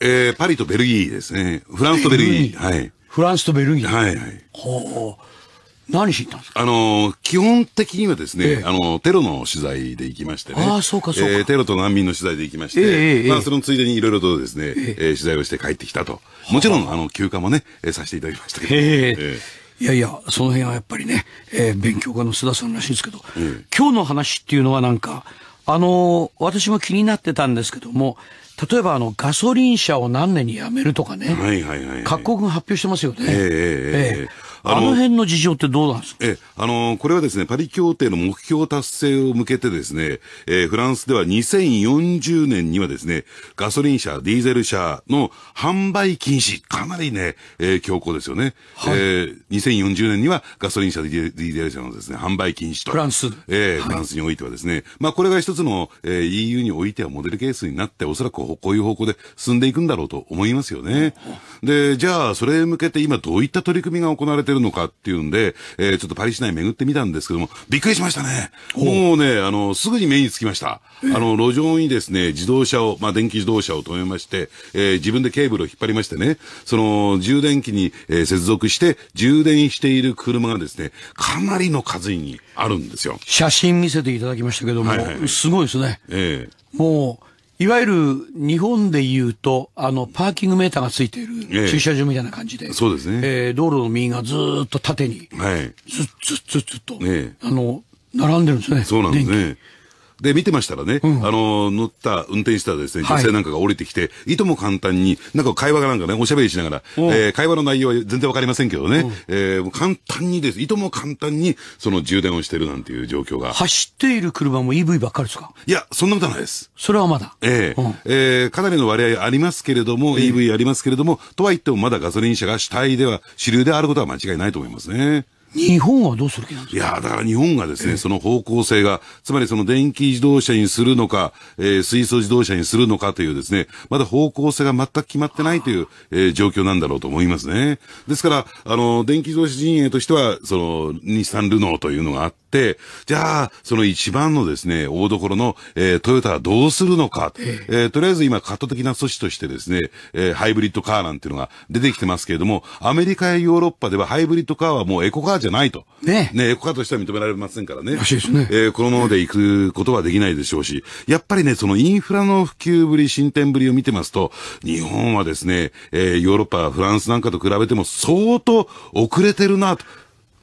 えー、パリとベルギーですね。フランスとベルギー。はい。フランスとベルギー。はいはい。ほう。何しに行ったんですかあの、基本的にはですね、ええ、あの、テロの取材で行きましてね。ああ、そうかそうか、えー、テロと難民の取材で行きまして、え、まあ、そのついでにいろいろとですね、ええ取材をして帰ってきたと。もちろん、あの、休暇もね、えさせていただきましたけど。えいやいや、その辺はやっぱりね、えー、勉強家の須田さんらしいですけど、今日の話っていうのはなんか、あの、私も気になってたんですけども、例えばあのガソリン車を何年にやめるとかね、はいはいはいはい、各国が発表してますよね。えー、えーえーあの辺の事情ってどうなんですかえ、あの、これはですね、パリ協定の目標達成を向けてですね、えー、フランスでは2040年にはですね、ガソリン車、ディーゼル車の販売禁止、かなりね、えー、強硬ですよね。はい、えー、2040年にはガソリン車、ディーゼル車のですね、販売禁止と。フランス。えー、フランスにおいてはですね、まあこれが一つの、えー、EU においてはモデルケースになって、おそらくこういう方向で進んでいくんだろうと思いますよね。で、じゃあ、それへ向けて今どういった取り組みが行われててるのかっていうんで、えー、ちょっとパリ市内巡ってみたんですけども、びっくりしましたね。もうね、あの、すぐに目につきました。あの、路上にですね、自動車を、まあ、電気自動車を止めまして、えー、自分でケーブルを引っ張りましてね、その、充電器に、えー、接続して、充電している車がですね、かなりの数にあるんですよ。写真見せていただきましたけども、はいはいはい、すごいですね。ええー、もう、いわゆる日本でいうと、あの、パーキングメーターがついている駐車場みたいな感じで、ええ、そうですね。えー、道路の右がずっと縦に、はい。ずっずっずっずっと、ええ、あの、並んでるんですね。そうなんですね。で、見てましたらね、うん、あの、乗った、運転したですね、女性なんかが降りてきて、はい、いとも簡単に、なんか会話がなんかね、おしゃべりしながら、えー、会話の内容は全然わかりませんけどね、えー、簡単にです、いとも簡単に、その充電をしてるなんていう状況が。走っている車も EV ばっかりですかいや、そんなことはないです。それはまだ。ええーうん、えー、かなりの割合ありますけれども、EV ありますけれども、とは言ってもまだガソリン車が主体では、主流であることは間違いないと思いますね。日本はどうする気なんですかいや、だから日本がですね、その方向性が、つまりその電気自動車にするのか、えー、水素自動車にするのかというですね、まだ方向性が全く決まってないという、えー、状況なんだろうと思いますね。ですから、あの、電気自動車陣営としては、その、日産ルノーというのがあって、、じゃあ、その一番のですね、大所の、えー、トヨタはどうするのか、えー、えー、とりあえず今、カット的な措置としてですね、えー、ハイブリッドカーなんていうのが出てきてますけれども、アメリカやヨーロッパではハイブリッドカーはもうエコカーじゃないと。ねねエコカーとしては認められませんからね。らしいですね。えー、このままで行くことはできないでしょうし、やっぱりね、そのインフラの普及ぶり、進展ぶりを見てますと、日本はですね、えー、ヨーロッパ、フランスなんかと比べても相当遅れてるなと。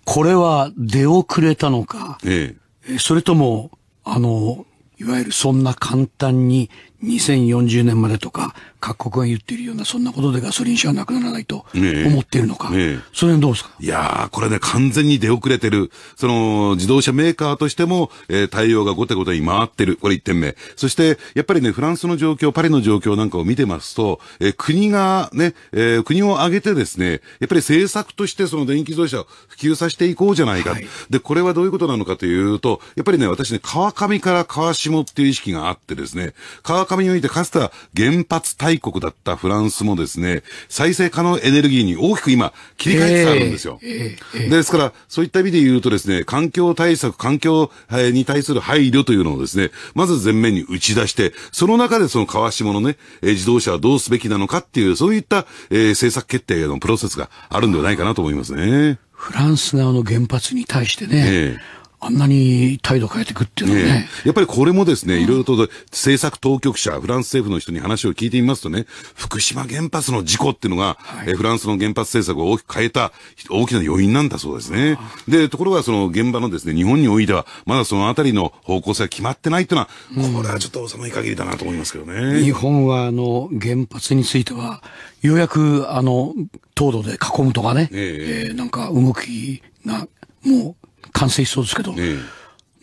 これは出遅れたのか、ええ、それとも、あの、いわゆるそんな簡単に2040年までとか、各国が言ってるような、そんなことでガソリン車はなくならないと思っているのか、ええ、それどうですかいやー、これね、完全に出遅れてる。その、自動車メーカーとしても、えー、対応がごてごてに回ってる。これ1点目。そして、やっぱりね、フランスの状況、パリの状況なんかを見てますと、えー、国がね、えー、国を挙げてですね、やっぱり政策としてその電気自動車を普及させていこうじゃないか。はい、で、これはどういうことなのかというと、やっぱりね、私ね、川上から川下っていう意識があってですね、川上においてかつては原発大国だったフランスもですね、再生可能エネルギーに大きく今切り替えてあるんですよ。えーえー、ですから、そういった意味で言うとですね、環境対策、環境に対する配慮というのをですね、まず前面に打ち出して、その中でその川下のね、自動車はどうすべきなのかっていう、そういった、え政策決定のプロセスがあるんではないかなと思いますね。フランス側の原発に対してね、えーあんなに態度変えていくっていうのはね、ね、やっぱりこれもですね、いろいろと政策当局者、フランス政府の人に話を聞いてみますとね、福島原発の事故っていうのが、はい、えフランスの原発政策を大きく変えた大きな要因なんだそうですね。で、ところがその現場のですね、日本においては、まだそのあたりの方向性が決まってないっていうのは、これはちょっとまり限りだなと思いますけどね。日本はあの、原発については、ようやくあの、東土で囲むとかね、えー、えー、なんか動きが、もう、完成しそうですけど、ね、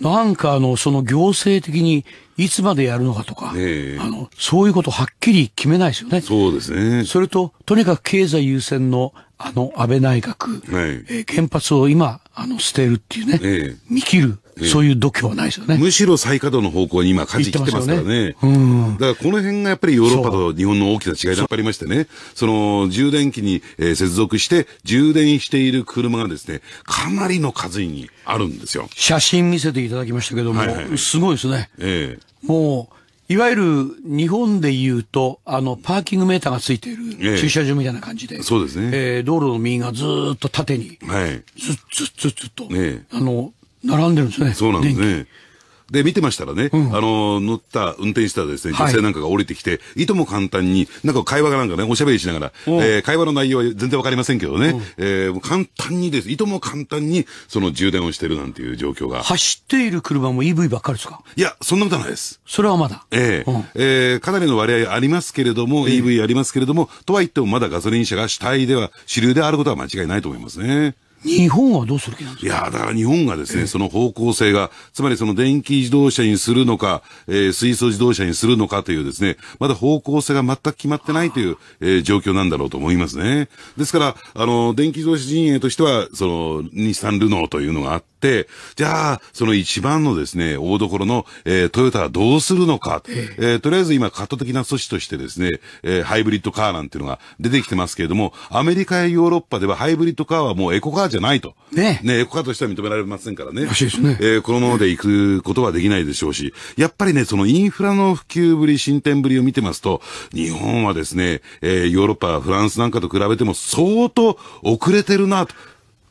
なんかあの、その行政的にいつまでやるのかとか、ね、あの、そういうことはっきり決めないですよね。そうですね。それと、とにかく経済優先のあの安倍内閣、ね、えー、原発を今、あの、捨てるっていうね、ね見切る、そういう度胸はないですよね。むしろ再稼働の方向に今、舵切ってますからね。ねうんだからこの辺がやっぱりヨーロッパと日本の大きな違いがありましてね、その充電器に、えー、接続して充電している車がですね、かなりの数にあるんですよ。写真見せていただきましたけども、はいはい、すごいですね。ええー、もう、いわゆる日本で言うと、あの、パーキングメーターがついている駐車場みたいな感じで、ええ、そうですね。えー、道路の右がずっと縦に、はい。ずっずっずっずっと、ええ、あの、並んでるんですね。そうなんですね。で、見てましたらね、うん、あの、乗った、運転したですね、女性なんかが降りてきて、はい、いとも簡単に、なんか会話がなんかね、おしゃべりしながら、えー、会話の内容は全然わかりませんけどね、えー、簡単にです、いとも簡単に、その充電をしてるなんていう状況が。走っている車も EV ばっかりですかいや、そんなことはないです。それはまだ。ええー、えー、かなりの割合ありますけれども、EV ありますけれども、とは言ってもまだガソリン車が主体では、主流であることは間違いないと思いますね。日本はどうする気なんですかいや、だから日本がですね、その方向性が、つまりその電気自動車にするのか、えー、水素自動車にするのかというですね、まだ方向性が全く決まってないという、えー、状況なんだろうと思いますね。ですから、あの、電気自動車陣営としては、その、日産ルノーというのがあって、、じゃあ、その一番のですね、大所の、えー、トヨタはどうするのか、えー、とりあえず今、カット的な措置としてですね、えー、ハイブリッドカーなんていうのが出てきてますけれども、アメリカやヨーロッパではハイブリッドカーはもうエコカーじゃないと。ねねエコカーとしては認められませんからね。らしいですね。えー、このままで行くことはできないでしょうし、やっぱりね、そのインフラの普及ぶり、進展ぶりを見てますと、日本はですね、えー、ヨーロッパ、フランスなんかと比べても相当遅れてるなと。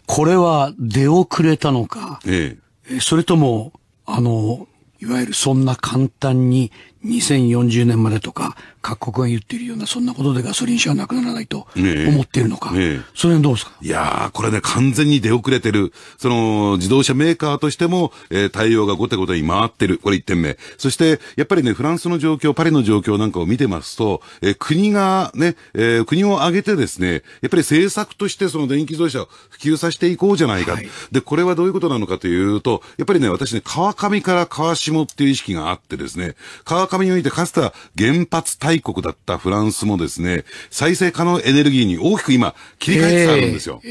これは出遅れたのか、ええ、それとも、あの、いわゆるそんな簡単に2040年までとか、各国が言ってるような、そんなことでガソリン車はなくならないと思っているのか、えええ、それはどうですかいやー、これね、完全に出遅れてる。その、自動車メーカーとしても、えー、対応がごてごてに回ってる。これ1点目。そして、やっぱりね、フランスの状況、パリの状況なんかを見てますと、えー、国がね、えー、国を挙げてですね、やっぱり政策としてその電気自動車を普及させていこうじゃないか。はい、で、これはどういうことなのかというと、やっぱりね、私ね、川上から川下っていう意識があってですね、川上中においてかつては原発大国だったフランスもですね、再生可能エネルギーに大きく今切り替えつつあるんですよ。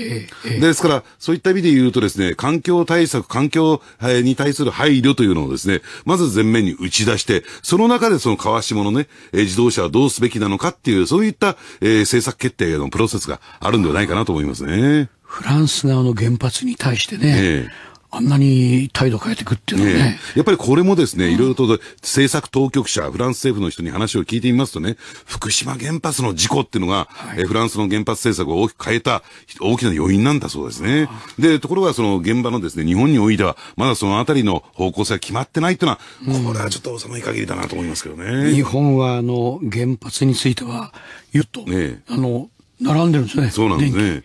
ですから、そういった意味で言うとですね、環境対策、環境に対する配慮というのをですね、まず前面に打ち出して、その中でその川下のね、自動車はどうすべきなのかっていう、そういった、え政策決定のプロセスがあるんではないかなと思いますね。フランス側の原発に対してね、ええあんなに態度変えていくっていうのはね、ね、やっぱりこれもですね、いろいろと政策当局者、フランス政府の人に話を聞いてみますとね、福島原発の事故っていうのが、はい、えフランスの原発政策を大きく変えた大きな要因なんだそうですね。で、ところがその現場のですね、日本においては、まだそのあたりの方向性が決まってないっていうのは、うん、これはちょっと収まり限りだなと思いますけどね。日本はあの、原発については、ゆっと、ね、あの、並んでるんですね。そうなんですね。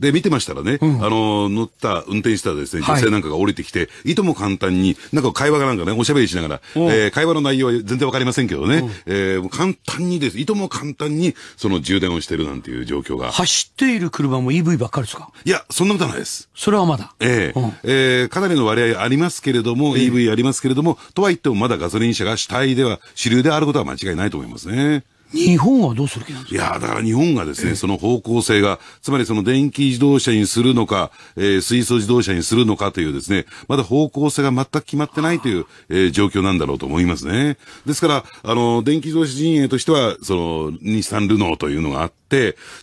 で、見てましたらね、うん、あの、乗った、運転したですね、女性なんかが降りてきて、はい、いとも簡単に、なんか会話がなんかね、おしゃべりしながら、えー、会話の内容は全然わかりませんけどね、えー、簡単にです、いとも簡単に、その充電をしてるなんていう状況が。走っている車も EV ばっかりですかいや、そんなことはないです。それはまだ。ええーえー、かなりの割合ありますけれども、EV ありますけれども、とは言ってもまだガソリン車が主体では、主流であることは間違いないと思いますね。日本はどうする気なんですかいや、だから日本がですね、その方向性が、つまりその電気自動車にするのか、えー、水素自動車にするのかというですね、まだ方向性が全く決まってないという、えー、状況なんだろうと思いますね。ですから、あの、電気自動車陣営としては、その、日産ルノーというのがあって、、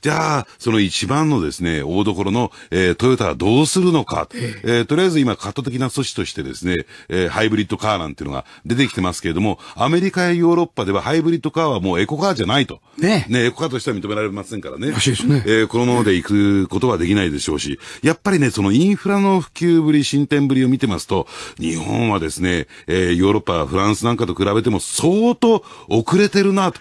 じゃあ、その一番のですね、大所の、えー、トヨタはどうするのか、えー、とりあえず今、カット的な措置としてですね、えー、ハイブリッドカーなんていうのが出てきてますけれども、アメリカやヨーロッパではハイブリッドカーはもうエコカーじゃないと。ねねエコカーとしては認められませんからね。らしいですね。えー、このままで行くことはできないでしょうし、やっぱりね、そのインフラの普及ぶり、進展ぶりを見てますと、日本はですね、えー、ヨーロッパ、フランスなんかと比べても相当遅れてるなと。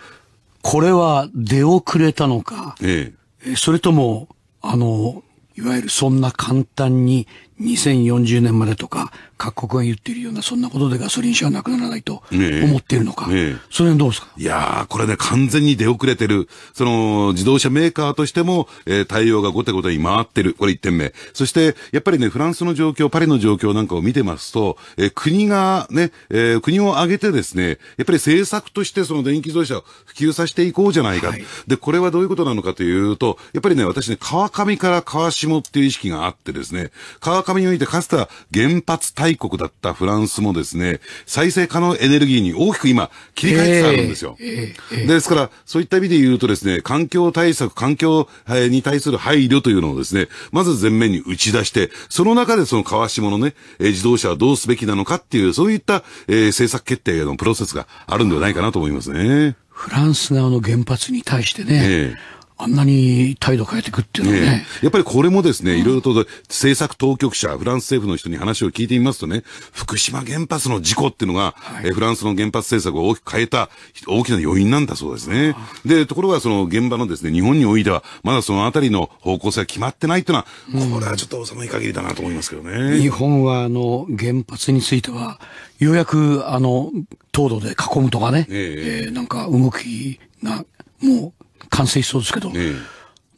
これは出遅れたのか、ええ、それとも、あの、いわゆるそんな簡単に2040年までとか、各国が言っているような、そんなことでガソリン車はなくならないと思っているのか、ええ、それはどうですかいやー、これね、完全に出遅れてる、その自動車メーカーとしても、えー、対応がごてごてに回ってる、これ1点目、そしてやっぱりね、フランスの状況、パリの状況なんかを見てますと、えー、国がね、えー、国を挙げてですね、やっぱり政策として、その電気自動車を普及させていこうじゃないか、はい、でこれはどういうことなのかというと、やっぱりね、私ね、川上から川下もっていう意識があってですね、川上においてかつては原発大国だったフランスもですね、再生可能エネルギーに大きく今切り替えてあるんですよ。ですから、そういった意味で言うとですね、環境対策、環境に対する配慮というのをですね、まず前面に打ち出して、その中でその川下のね、自動車はどうすべきなのかっていう、そういった、えー、政策決定のプロセスがあるんではないかなと思いますね。フランス側の原発に対してね、ええあんなに態度変えていくっていうのはね。ねやっぱりこれもですね、いろいろと政策当局者、フランス政府の人に話を聞いてみますとね、福島原発の事故っていうのが、はい、えフランスの原発政策を大きく変えた大きな要因なんだそうですね。で、ところがその現場のですね、日本においては、まだそのあたりの方向性が決まってないっていうのは、これはちょっとまい限りだなと思いますけどね。日本はあの、原発については、ようやくあの、東土で囲むとかね、ええー、なんか動きが、もう、完成しそうですけど、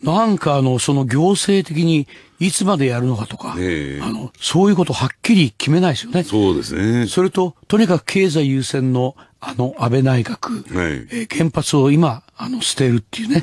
なんかあの、その行政的にいつまでやるのかとか、え、あの、そういうことはっきり決めないですよね。そうですね。それと、とにかく経済優先のあの安倍内閣、はい、えー、原発を今、あの、捨てるっていうね。